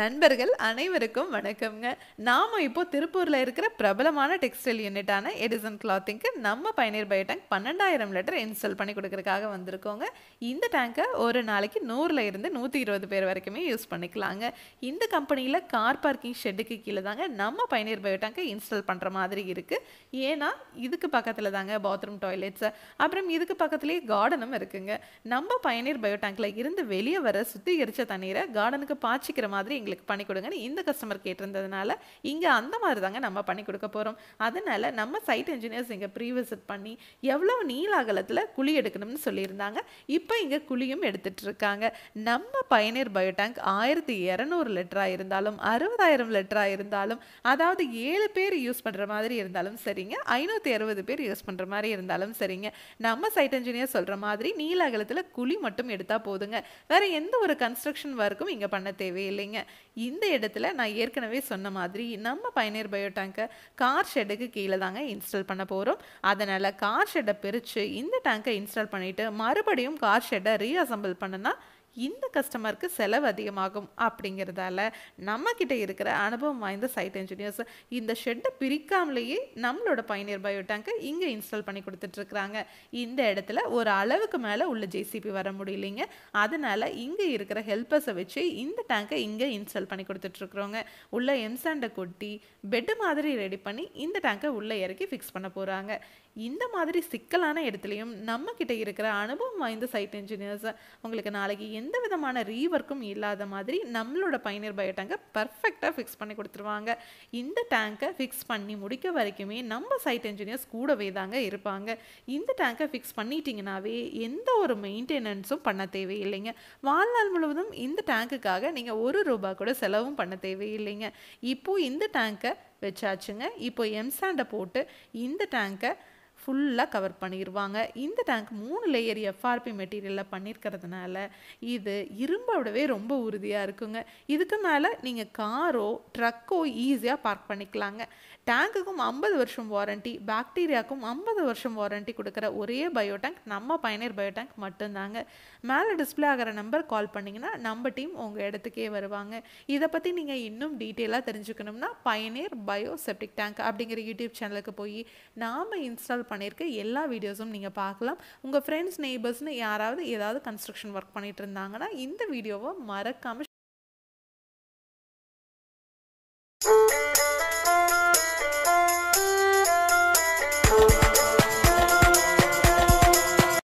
நண்பர்கள் அனைவருக்கும் வணக்கம்ங்க நாம் இப்போ திருப்பூரில் இருக்கிற பிரபலமான டெக்ஸ்டைல் யூனிட்டான எடிசன் கிளாத்திங்க்கு நம்ம பயனீர் பய டேங்க் பன்னெண்டாயிரம் லிட்டர் இன்ஸ்டால் பண்ணி கொடுக்கறதுக்காக வந்திருக்கோங்க இந்த டேங்கை ஒரு நாளைக்கு நூறுல இருந்து நூற்றி இருபது பேர் வரைக்குமே யூஸ் பண்ணிக்கலாங்க இந்த கம்பெனியில் கார் பார்க்கிங் ஷெட்டுக்கு கீழே தாங்க நம்ம பயனீர் பய இன்ஸ்டால் பண்ணுற மாதிரி இருக்குது ஏன்னா இதுக்கு பக்கத்தில் தாங்க பாத்ரூம் டாய்லெட்ஸு அப்புறம் இதுக்கு பக்கத்துலேயே கார்டனும் இருக்குங்க நம்ம பயனீர் பயோ இருந்து வெளியே வர சுத்திகரிச்ச தண்ணீரை கார்டனுக்கு பாய்ச்சிக்கிற மாதிரி எங்களுக்கு பண்ணி கொடுங்கன்னு இந்த கஸ்டமர் கேட்டிருந்ததுனால இங்கே அந்த மாதிரி தாங்க நம்ம பண்ணி கொடுக்க போகிறோம் அதனால் நம்ம சைட் இன்ஜினியர்ஸ் இங்கே ப்ரீ விசிட் பண்ணி எவ்வளோ நீலாகலத்தில் குழி எடுக்கணும்னு சொல்லியிருந்தாங்க இப்போ இங்கே குழியும் எடுத்துகிட்டு இருக்காங்க நம்ம பயனீர் பயோடேங்க் ஆயிரத்தி இரநூறு லிட்டராக இருந்தாலும் அறுபதாயிரம் லிட்டராக இருந்தாலும் அதாவது ஏழு பேர் யூஸ் பண்ணுற மாதிரி இருந்தாலும் சரிங்க ஐநூற்றி அறுபது பேர் யூஸ் பண்ணுற மாதிரி இருந்தாலும் சரிங்க நம்ம சைட் இன்ஜினியர் சொல்கிற மாதிரி நீலாகலத்தில் குழி மட்டும் எடுத்தால் போதுங்க வேறு எந்த ஒரு கன்ஸ்ட்ரக்ஷன் ஒர்க்கும் இங்கே பண்ண தேவையில்லைங்க இந்த இடத்துல நான் ஏற்கனவே சொன்ன மாதிரி நம்ம பயனர் பயோடேங்கை கார் ஷெட்டுக்கு கீழே தாங்க இன்ஸ்டால் பண்ண போகிறோம் அதனால் கார் ஷெட்டை பிரித்து இந்த டேங்கை இன்ஸ்டால் பண்ணிவிட்டு மறுபடியும் கார் ஷெட்டை ரீஅசம்பிள் பண்ணுன்னா இந்த கஸ்டமருக்கு செலவு அதிகமாகும் அப்படிங்கிறதால நம்மக்கிட்ட இருக்கிற அனுபவம் வாய்ந்த சைட் இன்ஜினியர்ஸ் இந்த ஷெட்டை பிரிக்காமலேயே நம்மளோட பயனியர் பயோ டேங்கை இங்கே இன்ஸ்டால் பண்ணி கொடுத்துட்ருக்குறாங்க இந்த இடத்துல ஒரு அளவுக்கு மேலே உள்ள ஜேசிபி வர முடியலைங்க அதனால் இங்கே இருக்கிற ஹெல்பர்ஸை வச்சு இந்த டேங்கை இங்கே இன்ஸ்டால் பண்ணி கொடுத்துட்ருக்குறோங்க உள்ள எம்சாண்டை கொட்டி பெட்டு மாதிரி ரெடி பண்ணி இந்த டேங்கை உள்ளே இறக்கி ஃபிக்ஸ் பண்ண போகிறாங்க இந்த மாதிரி சிக்கலான இடத்துலையும் நம்மக்கிட்ட இருக்கிற அனுபவம் வாய்ந்த சைட் இன்ஜினியர்ஸ் உங்களுக்கு நாளைக்கு எந்த விதமான ரீவர்க்கும் இல்லாத மாதிரி நம்மளோட பயனர் பயோடேங்கை பர்ஃபெக்டாக ஃபிக்ஸ் பண்ணி கொடுத்துருவாங்க இந்த டேங்கை ஃபிக்ஸ் பண்ணி முடிக்க வரைக்குமே நம்ம சைட் இன்ஜினியர்ஸ் கூடவே தாங்க இருப்பாங்க இந்த டேங்கை ஃபிக்ஸ் பண்ணிட்டீங்கனாவே எந்த ஒரு மெயின்டெனன்ஸும் பண்ண தேவையில்லைங்க வாழ்நாள் முழுவதும் இந்த டேங்குக்காக நீங்கள் ஒரு ரூபா கூட செலவும் பண்ண தேவையில்லைங்க இப்போது இந்த டேங்கை வச்சாச்சுங்க இப்போ எம்சாண்டை போட்டு இந்த டேங்கை ஃபுல்லாக கவர் பண்ணிடுவாங்க இந்த டேங்க் மூணு லேயர் எஃப்ஆர்பி மெட்டீரியலில் பண்ணியிருக்கிறதுனால இது இரும்போடவே ரொம்ப உறுதியாக இருக்குங்க இதுக்கு மேலே நீங்கள் காரோ ட்ரக்கோ ஈஸியாக பார்க் பண்ணிக்கலாங்க டேங்க்குக்கும் ஐம்பது வருஷம் வாரண்ட்டி பாக்டீரியாவுக்கும் ஐம்பது வருஷம் வாரண்ட்டி கொடுக்குற ஒரே பயோ டேங்க் நம்ம பயனர் பயோ டேங்க் மட்டும்தாங்க மேலே டிஸ்பிளே ஆகிற நம்பர் கால் பண்ணிங்கன்னா நம்ம டீம் உங்கள் இடத்துக்கே வருவாங்க இதை பற்றி நீங்கள் இன்னும் டீட்டெயிலாக தெரிஞ்சுக்கணும்னா பயனியர் பயோ செப்டிக் டேங்க் அப்படிங்கிற யூடியூப் சேனலுக்கு போய் நாம் இன்ஸ்டால் பண்ண பண்ணியிருக்கேன் எல்லா வீடியோஸும் நீங்கள் பார்க்கலாம் உங்கள் ஃப்ரெண்ட்ஸ் நெய்பர்ஸ்னு யாராவது ஏதாவது கன்ஸ்ட்ரக்ஷன் ஒர்க் பண்ணிட்டு இருந்தாங்கன்னா இந்த வீடியோவை மறக்காமல்